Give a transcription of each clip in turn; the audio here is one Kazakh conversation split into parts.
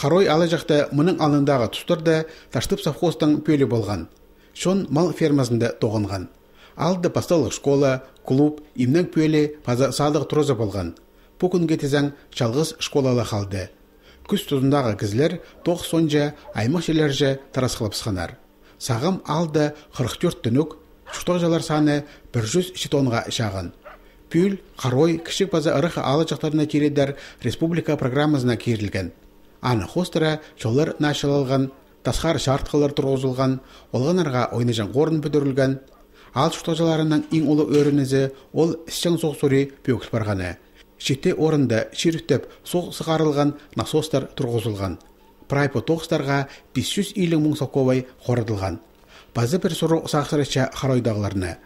Харой алы жақта мұның алындағы тұстырды таштып совхоздың пөлі болған. Шон мал фермасында тоғынған. Алды басталық школа, клуб, имнің пөлі паза садық тұрызы болған. Бұл күнге тезен жалғыз школалы қалды. Күз тұзындағы кізілер тоқ сонжа аймақ жерлерже тарасқылып Сағым алды 44 түнік, шұқтық жалар саны 100 шитонға шағын. Пүл, Қарой, Кішік база ырықы алы жақтарына кередер республика программасына керілген аны хостра чолар нашылалган тасқар шартқылар тұрғызылған олганарга ойнажан қорын бүдірілген ал жұқтажаларының иң улуу өрінізі ол ішшің сок сөре барғаны шетте орында ширіптеп соқ сығарылған насостар тургузулган прайпо тоғыстарға 500 илің мың соковой базы бір суру сақсырыша харойдагыларны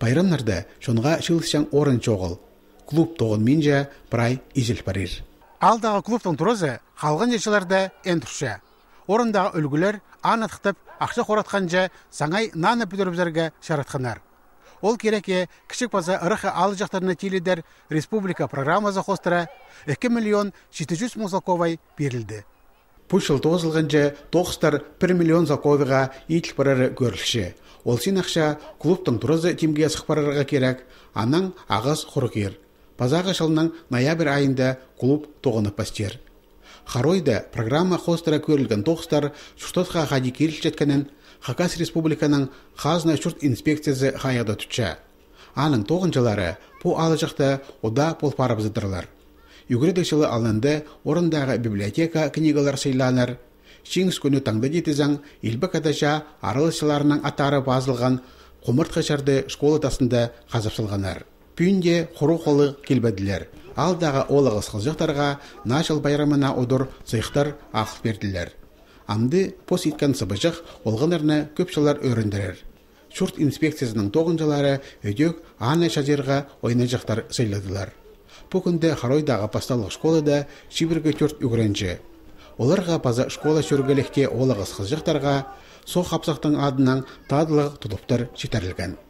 байрамларда чонга шылшаң орын чогул клуб тоғын минже прай изіл барир алдағы клубтың турызы қалған жыларда ентүрше орындағы үлгілер анытықтып ақша қоратқан жа саңай наны бүдірбзерге шаратқанар ол кереке кішік база ырықы алы жақтарына теледер республика программасы қостыра 2 миллион 700 жүз заковай берілді пушыл жа тоқыстар 1 миллион заковыға итіл барары көрілші ол сен ақша клубтың турызы тимге сықпарарға керек анаң ағыз құрыкер Пазағы жылының ноябрь айында клуб тоғыны пастер. Харойда программа хостера көрілген тоқстар шуштатқа ғади келіш жеткенін Хакас республиканың қазына шүрт инспекциясы хаяда түтші. Аның тоғын жылары алы жақты ода полпарып зыдырлар. жылы алынды орындағы библиотека книгалар сейланыр, Шиңс күні таңды детізің елбі кадаша атары базылған школа тасында қазып пүнде құру қолы келбеділер. Алдағы олығыз қызықтарға начал байрамына одыр сұйықтар ақыл берділер. Амды пос еткен сыбыжық көп жылар өріндірер. Шұрт инспекциясының тоғынжалары өдек аны шажерға ойнайжықтар сөйледілер. Бұл күнде Харойдағы пасталық школада шибіргі төрт үгірінші. Оларға паза школа сөргелекте олығыз қызықтарға со қапсақтың адынан тадылық тұтыптыр жетерілген.